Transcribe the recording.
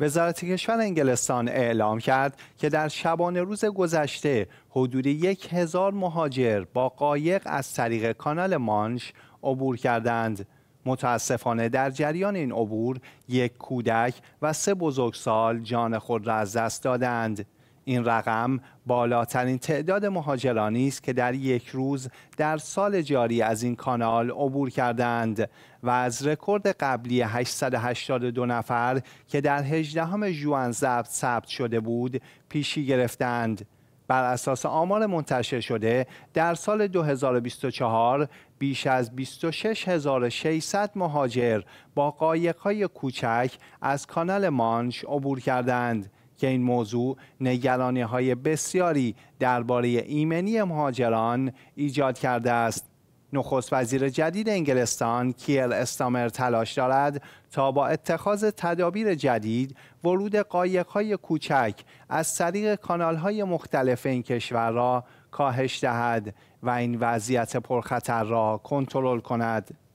وزارت کشور انگلستان اعلام کرد که در شبانه روز گذشته حدود یک هزار مهاجر با قایق از طریق کانال مانش عبور کردند. متاسفانه در جریان این عبور یک کودک و سه بزرگسال جان خود را از دست دادند. این رقم بالاترین تعداد مهاجرانی است که در یک روز در سال جاری از این کانال عبور کردند و از رکورد قبلی 882 نفر که در 18 ژوئن ثبت شده بود پیشی گرفتند. بر اساس آمار منتشر شده در سال 2024 بیش از 26600 مهاجر با قایق‌های کوچک از کانال مانش عبور کردند که این موضوع نگرانی های بسیاری درباره ایمنی مهاجران ایجاد کرده است نخست وزیر جدید انگلستان کیل استامر تلاش دارد تا با اتخاذ تدابیر جدید ورود های کوچک از طریق های مختلف این کشور را کاهش دهد و این وضعیت پرخطر را کنترل کند.